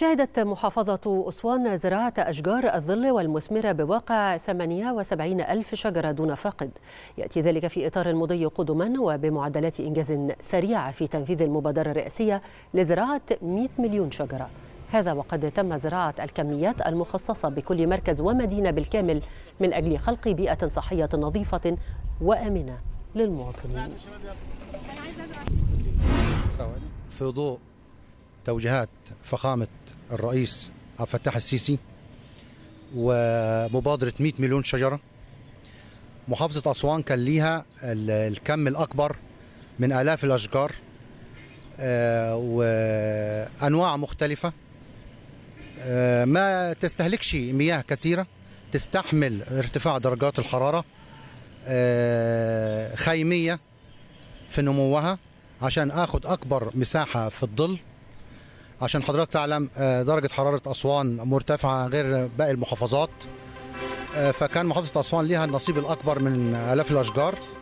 شهدت محافظة أسوان زراعة أشجار الظل والمثمرة بواقع 78 ألف شجرة دون فاقد يأتي ذلك في إطار المضي قدما وبمعدلات إنجاز سريعة في تنفيذ المبادرة الرئاسية لزراعة 100 مليون شجرة هذا وقد تم زراعة الكميات المخصصة بكل مركز ومدينة بالكامل من أجل خلق بيئة صحية نظيفة وآمنة للمواطنين في ضوء توجيهات فخامة الرئيس عبد الفتاح السيسي ومبادرة 100 مليون شجرة محافظة أسوان كان ليها الكم الأكبر من آلاف الأشجار آه، وأنواع مختلفة آه، ما تستهلكش مياه كثيرة تستحمل ارتفاع درجات الحرارة آه، خيمية في نموها عشان اخد اكبر مساحه في الظل عشان حضرتك تعلم آه، درجة حرارة أسوان مرتفعة غير باقي المحافظات آه، فكان محافظة أسوان ليها النصيب الأكبر من آلاف الأشجار